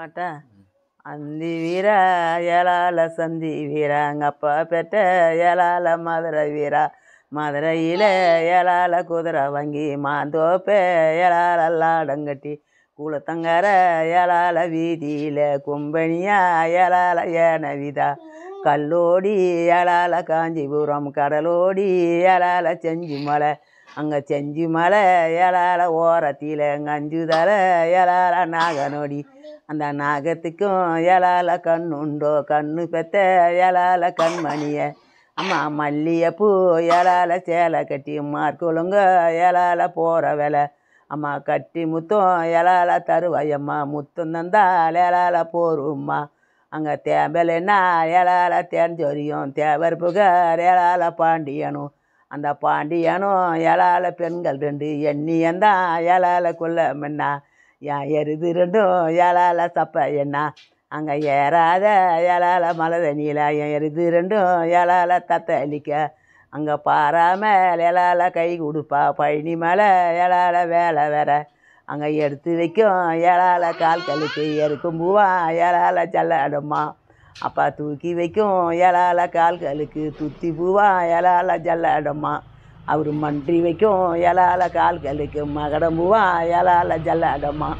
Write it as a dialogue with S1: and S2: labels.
S1: பாட்டா அந்தி வீரா ஏழால சந்தி வீரா எங்கள் அப்பா பெற்ற ஏழால மதுரை வீரா மதுரையில் ஏழால குதிரை வாங்கி மாந்தோப்பே ஏழால லாடங்கட்டி கூலத்தங்கர ஏழால வீதியில் கும்பனியா ஏழால ஏனவிதா கல்லோடி ஏழால காஞ்சிபுரம் கடலோடி ஏழால செஞ்சி மலை அங்கே செஞ்சி மலை ஏழால ஓரத்தில் எங்கள் அஞ்சுதலை ஏழால நாகனோடி அந்த நாகத்துக்கும் ஏழால உண்டோ கண்ணு பெத்த ஏழால கண்மணிய அம்மா மல்லிகைப்பூ ஏழால சேலை கட்டி மார்க்குழுங்க ஏழால போகிற வேலை அம்மா கட்டி முத்தம் ஏழால தருவாயம்மா முத்தம் தந்தால் ஏழால போரும்மா அங்கே தேம்பலைன்னா ஏழால தேஞ்சொரியும் தேவர் புகார் ஏழால பாண்டியனும் அந்த பாண்டியனும் ஏழால பெண்கள் ரெண்டு எண்ணியந்தான் ஏழால கொல்ல முன்னா யா எருது ரெண்டும் ஏழால சப்ப என்ன அங்கே ஏறாத ஏழால மலை தண்ணியில் என் எருது ரெண்டும் ஏழால அழிக்க அங்கே பாராமல் ஏழால கை கொடுப்பா பழனி மலை ஏழால வேலை வேற அங்கே எடுத்து வைக்கும் ஏழால கால் கழுத்து எருக்கும் பூவா ஏழால ஜல்லடம்மா அப்பா தூக்கி வைக்கும் ஏழால கால் கழுக்கு துத்தி பூவா ஏழால ஜல்லடம்மா அவர் மன்றி வைக்கும் இலால கால் கழிக்கும் மகடம்புவான் இலால ஜல்லாடம்மா